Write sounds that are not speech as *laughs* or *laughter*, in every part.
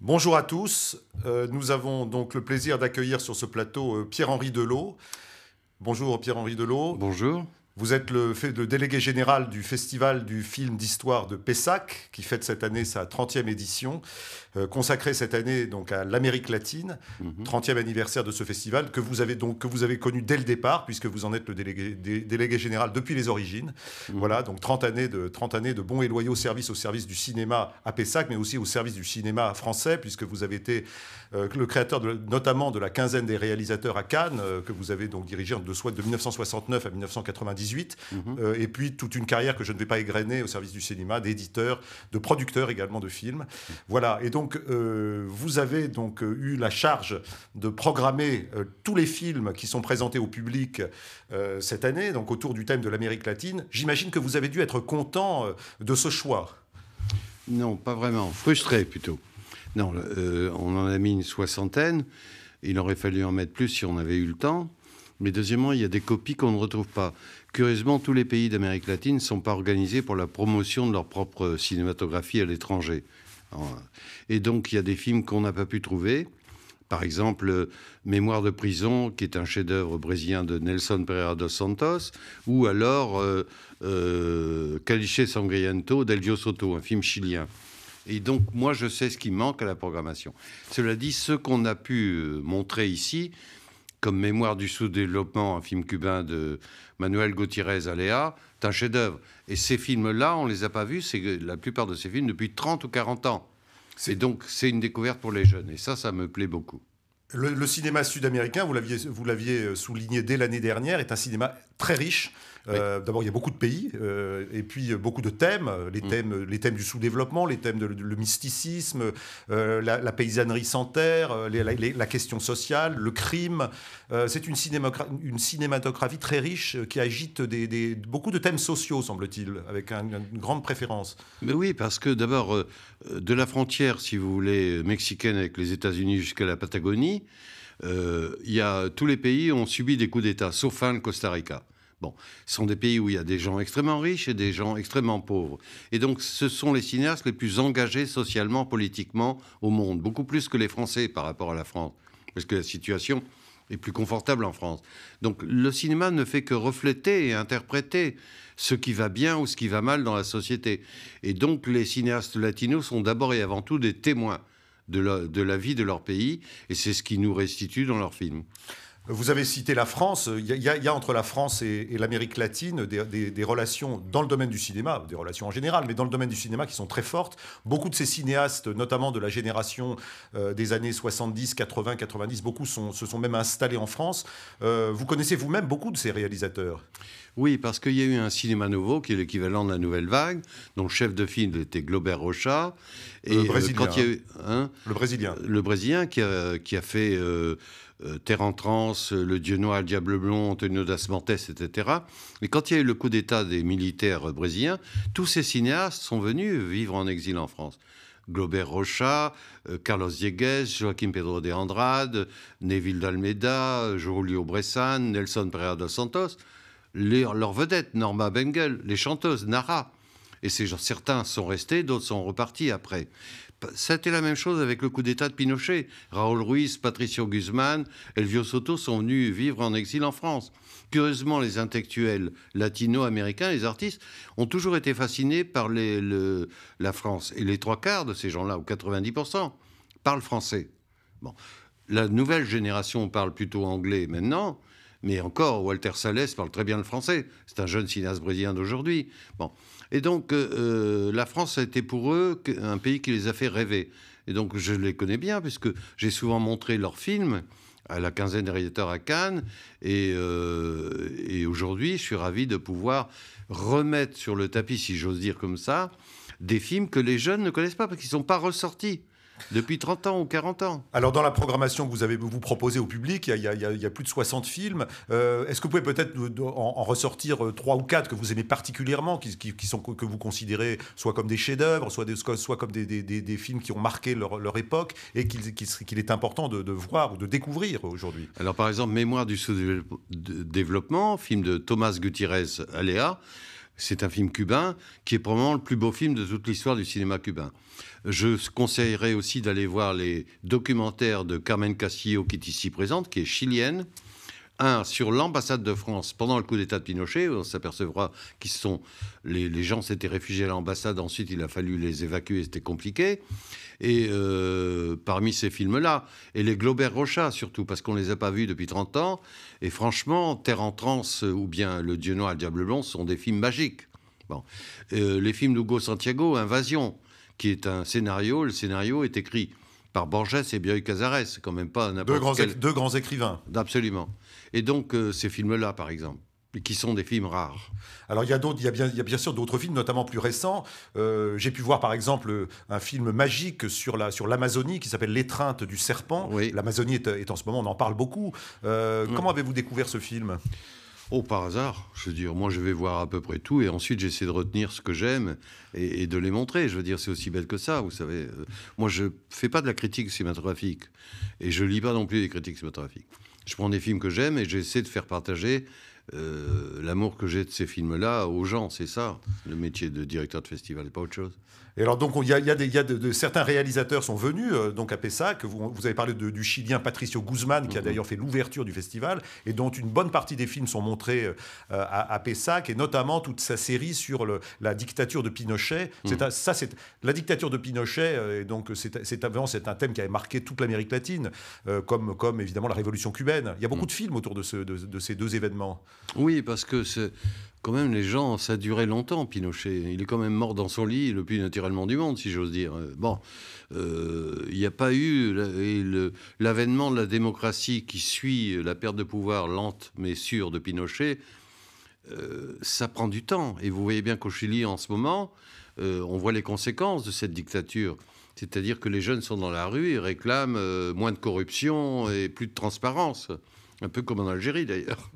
Bonjour à tous. Euh, nous avons donc le plaisir d'accueillir sur ce plateau euh, Pierre-Henri Delot. Bonjour Pierre-Henri Delot. Bonjour. Vous êtes le, délégué général du Festival du film d'histoire de Pessac, qui fête cette année sa 30e édition, euh, consacrée cette année donc à l'Amérique latine, 30e mhm. anniversaire de ce festival que vous avez donc que vous avez connu dès le départ, puisque vous en êtes le délégué, général depuis les origines. Mhm. Voilà, donc 30 années de 30 années de bons et loyaux services au service du cinéma à Pessac, mais aussi au service du cinéma français, puisque vous avez été euh, le créateur notamment de la quinzaine des réalisateurs à Cannes, euh, que vous avez donc dirigé de, de 1969 à 1990 Mhm. Euh, et puis toute une carrière que je ne vais pas égrener au service du cinéma, d'éditeur, de producteur également de films. Mhm. Voilà, et donc euh, vous avez donc euh, eu la charge de programmer tous les films qui sont présentés au public cette année, donc autour du thème de l'Amérique latine. J'imagine que vous avez dû être content de ce choix. Non, pas vraiment. Frustré plutôt. Non, on en a mis une soixantaine. Il aurait fallu en mettre plus si on avait eu le temps. Mais deuxièmement, il y a des copies qu'on ne retrouve pas. Curieusement, tous les pays d'Amérique latine ne sont pas organisés pour la promotion de leur propre cinématographie à l'étranger. Hein. Et donc, il y a des films qu'on n'a pas pu trouver. Par exemple, euh, Mémoire de prison, qui est un chef-d'œuvre brésilien de Nelson Pereira dos Santos, ou alors euh, euh, Caliche Sangriento d'Elvio Soto, un film chilien. Et donc, moi, je sais ce qui manque à la programmation. Cela dit, ce qu'on a pu montrer ici, comme Mémoire du sous-développement, un film cubain de Manuel Gutiérrez Alea, c'est un chef-d'œuvre. Et ces films-là, on ne les a pas vus, c'est la plupart de ces films depuis 30 ou 40 ans. C'est donc c'est une découverte pour les jeunes. Et ça, ça me plaît beaucoup. Le, le cinéma sud-américain, vous l'aviez euh, souligné dès l'année dernière, est un cinéma très riche euh, d'abord, il y a beaucoup de pays, euh, et puis euh, beaucoup de thèmes, mm. les thèmes, du sous-développement, les thèmes du mysticisme, la, paysannerie sans terre, la, question sociale, le crime. c'est une, cinématographie très riche qui agite beaucoup de thèmes sociaux, semble-t-il, avec une grande préférence. Mais oui, parce que d'abord, de la frontière, si vous voulez, mexicaine avec les États-Unis jusqu'à la Patagonie, y a, tous les pays ont subi des coups d'État, sauf un, le Costa Rica. Bon, ce sont des pays où il y a des gens extrêmement riches et des gens extrêmement pauvres. Et donc, ce sont les cinéastes les plus engagés socialement, politiquement au monde, beaucoup plus que les Français par rapport à la France, parce que la situation est plus confortable en France. Donc, le cinéma ne fait que refléter et interpréter ce qui va bien ou ce qui va mal dans la société. Et donc, les cinéastes latinos sont d'abord et avant tout des témoins de la, de la vie de leur pays, et c'est ce qui nous restitue dans leurs films. Vous avez cité la France. Il y, a entre la France et, l'Amérique latine des, relations dans le domaine du cinéma, des relations en général, mais dans le domaine du cinéma qui sont très fortes. Beaucoup de ces cinéastes, notamment de la génération euh, des années 70, 80, 90, beaucoup sont, se sont même installés en France. Euh, vous connaissez vous-même beaucoup de ces réalisateurs oui, parce qu'il y a eu un cinéma nouveau qui est l'équivalent de la nouvelle vague, dont le chef de film était Glober Rocha. Et euh, hein. Hein, le Brésilien. le Brésilien. qui a, fait euh, terre en transe, Le Dieu noir, Le Diable blond, Antonio das etc. Mais quand il y a eu le coup d'État des militaires brésiliens, tous ces cinéastes sont venus vivre en exil en France. Glober Rocha, euh, Carlos Dieguez, Joaquim Pedro de Andrade, Neville d'Almeida, Julio Bressan, Nelson Pereira dos Santos, leurs vedettes, Norma Bengel, les chanteuses, Nara. Et certains sont restés, d'autres sont repartis après. C'était la même chose avec le coup d'État de Pinochet. Raoul Ruiz, Patricio Guzman, Elvio Soto sont venus vivre en exil en France. Curieusement, les intellectuels latino-américains, les artistes, ont toujours été fascinés par la France. Et les trois quarts de ces gens-là, ou 90%, parlent français. Bon. La nouvelle génération parle plutôt anglais maintenant, mais encore, Walter Salles parle très bien le français. C'est un jeune cinéaste brésilien d'aujourd'hui. Bon. Et donc, euh, euh, la France a été pour eux un pays qui les a fait rêver. Et donc, je les connais bien, puisque j'ai souvent montré leurs films à la quinzaine des réalisateurs à Cannes. Et, euh, et aujourd'hui, je suis ravi de pouvoir remettre sur le tapis, si j'ose dire comme ça, des films que les jeunes ne connaissent pas, parce qu'ils ne sont pas ressortis depuis 30 ans ou 40 ans. Alors, dans la programmation que vous avez vous proposez au public, il y a, plus de 60 films. Euh, est-ce que vous pouvez peut-être en, ressortir euh, trois ou quatre que vous aimez particulièrement, qui, sont, que vous considérez soit comme des chefs-d'œuvre, soit, comme des, films qui ont marqué leur, époque et qu'il est important de, de, voir ou de découvrir aujourd'hui Alors, par exemple, Mémoire du sous-développement, film de Thomas Gutiérrez Aléa. C'est un film cubain qui est probablement le plus beau film de toute l'histoire du cinéma cubain. Je conseillerais aussi d'aller voir les documentaires de Carmen Castillo qui est ici présente, qui est chilienne, un sur l'ambassade de France pendant le coup d'État de Pinochet. On s'apercevra qu'ils sont les, gens s'étaient réfugiés à l'ambassade. Ensuite, il a fallu les évacuer. C'était compliqué. Et euh, parmi ces films-là, et les Glober Rocha surtout, parce qu'on les a pas vus depuis 30 ans. Et franchement, Terre en transe ou bien Le Dieu noir le Diable blanc sont des films magiques. Bon. Euh, les films d'Hugo Santiago, Invasion, qui est un scénario. Le scénario est écrit par Borges et Bioy Cazares. C'est quand même pas un deux grands, deux grands écrivains. Absolument. Et donc, euh, ces films-là, par exemple qui sont des films rares. Alors il y a d'autres, il y a bien, sûr d'autres films, notamment plus récents. Euh, j'ai pu voir par exemple un film magique sur l'Amazonie qui s'appelle L'étreinte du serpent. L'Amazonie est, en ce moment, on en parle beaucoup. Euh, mm. Comment avez-vous découvert ce film Oh, par hasard. Je veux dire, moi, je vais voir à peu près tout et ensuite, j'essaie de retenir ce que j'aime et, de les montrer. Je veux dire, c'est aussi bête que ça, vous savez. Euh, moi, je fais pas de la critique cinématographique et je lis pas non plus des critiques cinématographiques. Je prends des films que j'aime et j'essaie de faire partager euh, l'amour que j'ai de ces films-là aux gens. C'est ça, le métier de directeur de festival, pas autre chose. Et alors, donc, il y a, y a de, certains réalisateurs sont venus euh, donc à Pessac. Vous, vous avez parlé du Chilien Patricio Guzman, qui a mhm. d'ailleurs fait l'ouverture du festival, et dont une bonne partie des films sont montrés euh, à, Pessac, et notamment toute sa série sur le, la dictature de Pinochet. Mhm. ça, c'est la dictature de Pinochet, et donc c'est, un, c'est un thème qui avait marqué toute l'Amérique latine, comme, comme évidemment la révolution cubaine. Il y a beaucoup mhm. de films autour de ces deux événements. Oui, parce que c'est quand même, les gens, ça a duré longtemps, Pinochet. Il est quand même mort dans son lit, le plus naturellement du monde, si j'ose dire. Euh, bon, euh, il n'y a pas eu l'avènement de la démocratie qui suit la perte de pouvoir lente mais sûre de Pinochet. Euh, ça prend du temps. Et vous voyez bien qu'au Chili, en ce moment, on voit les conséquences de cette dictature. C'est-à-dire que les jeunes sont dans la rue et réclament moins de corruption et plus de transparence un peu comme en Algérie d'ailleurs.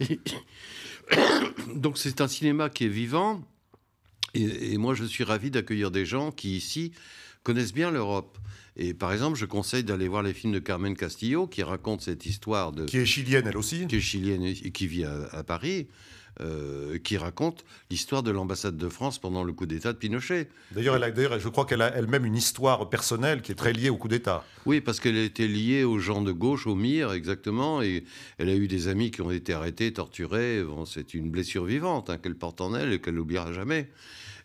*laughs* *coughs* donc c'est un cinéma qui est vivant, et, moi je suis ravi d'accueillir des gens qui ici connaissent bien l'Europe. Et par exemple, je conseille d'aller voir les films de Carmen Castillo, qui raconte cette histoire de... Qui est chilienne elle aussi. Qui est chilienne et qui vit à Paris. Euh, qui raconte l'histoire de l'ambassade de France pendant le coup d'État de Pinochet. D'ailleurs, je crois qu'elle a elle-même une histoire personnelle qui est très liée au coup d'État. Oui, parce qu'elle était liée aux gens de gauche, au MIR, exactement, et elle a eu des amis qui ont été arrêtés, torturés. c'est une blessure vivante hein, qu'elle porte en elle et qu'elle n'oubliera jamais.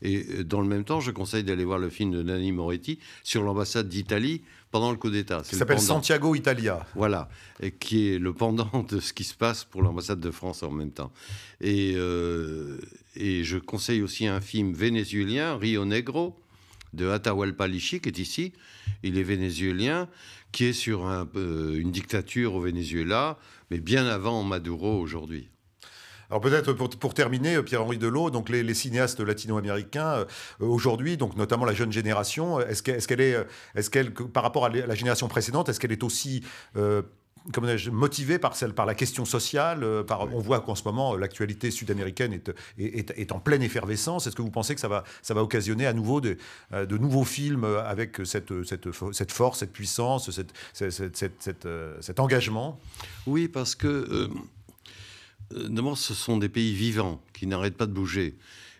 Et euh, dans le même temps, je conseille d'aller voir le film de Nanni Moretti sur l'ambassade d'Italie pendant le coup d'État. s'appelle Santiago Italia. Voilà, et qui est le pendant de ce qui se passe pour l'ambassade de France en même temps. Et, euh, je conseille aussi un film vénézuélien, Rio Negro, de Atahualpa Lichi, qui est ici. Il est vénézuélien, qui est sur euh, une dictature au Venezuela, mais bien avant Maduro aujourd'hui. Alors peut-être pour, terminer, euh, Pierre-Henri Delot, donc les, cinéastes latino-américains euh, aujourd'hui, donc notamment la jeune génération, euh, est-ce qu'elle est, est, est, qu par rapport à la génération précédente, est-ce qu'elle est aussi comme motivée par, celle, par la question sociale par, On voit qu'en ce moment, l'actualité sud-américaine est, est, en pleine effervescence. Est-ce que vous pensez que ça va, ça va occasionner à nouveau de, de nouveaux films avec cette, cette, force, cette puissance, cette, cet engagement Oui, parce que euh, d'abord, ce sont des pays vivants qui n'arrêtent pas de bouger.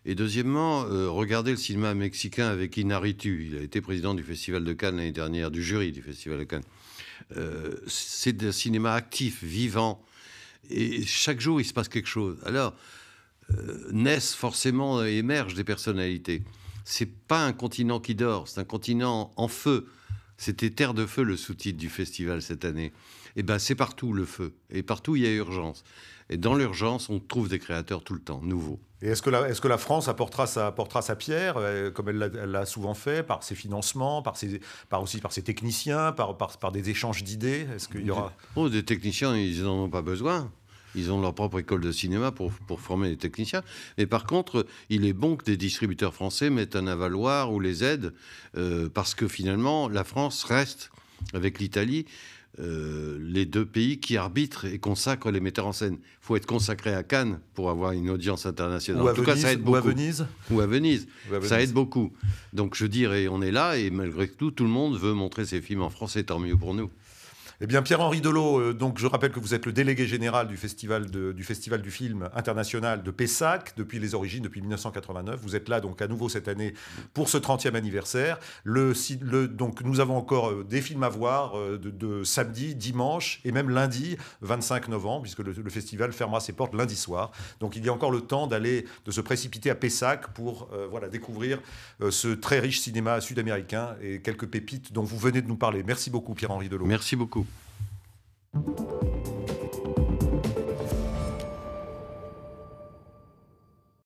Et deuxièmement, euh, regardez le cinéma mexicain avec Inaritu. Il a été président du Festival de Cannes l'année dernière, du jury du Festival de Cannes. Euh, c'est un cinéma actif, vivant. Et chaque jour, il se passe quelque chose. Alors, naissent forcément, et émergent des personnalités. Ce n'est pas un continent qui dort, c'est un continent en feu. C'était Terre de Feu, le sous-titre du festival cette année eh ben, c'est partout le feu. Et partout, il y a urgence. Et dans l'urgence, on trouve des créateurs tout le temps, nouveaux. Et est-ce que, la, France apportera sa, pierre, euh, comme elle l'a, souvent fait, par ses financements, par, ses, aussi par ses techniciens, par, des échanges d'idées Est-ce qu'il y aura... Oh, des techniciens, ils n'en ont pas besoin. Ils ont leur propre école de cinéma pour, former les techniciens. Mais par contre, il est bon que des distributeurs français mettent un avaloir ou les aident, euh, parce que finalement, la France reste, avec l'Italie, euh, les deux pays qui arbitrent et consacrent les metteurs en scène. Il faut être consacré à Cannes pour avoir une audience internationale. Ou à, en tout Venise, cas, ça aide beaucoup. Ou à Venise. Ça aide beaucoup. Donc je dirais, on est là et malgré tout, tout le monde veut montrer ses films en français, tant mieux pour nous. Eh bien, Pierre-Henri Delot, euh, donc, je rappelle que vous êtes le délégué général du festival, du film international de Pessac depuis les origines, depuis 1989. Vous êtes là donc à nouveau cette année pour ce 30e anniversaire. donc, nous avons encore euh, des films à voir euh, de, samedi, dimanche et même lundi 25 novembre, puisque le, festival fermera ses portes lundi soir. Donc, il y a encore le temps d'aller, de se précipiter à Pessac pour voilà, découvrir ce très riche cinéma sud-américain et quelques pépites dont vous venez de nous parler. Merci beaucoup, Pierre-Henri Delot. Merci beaucoup. Thank you.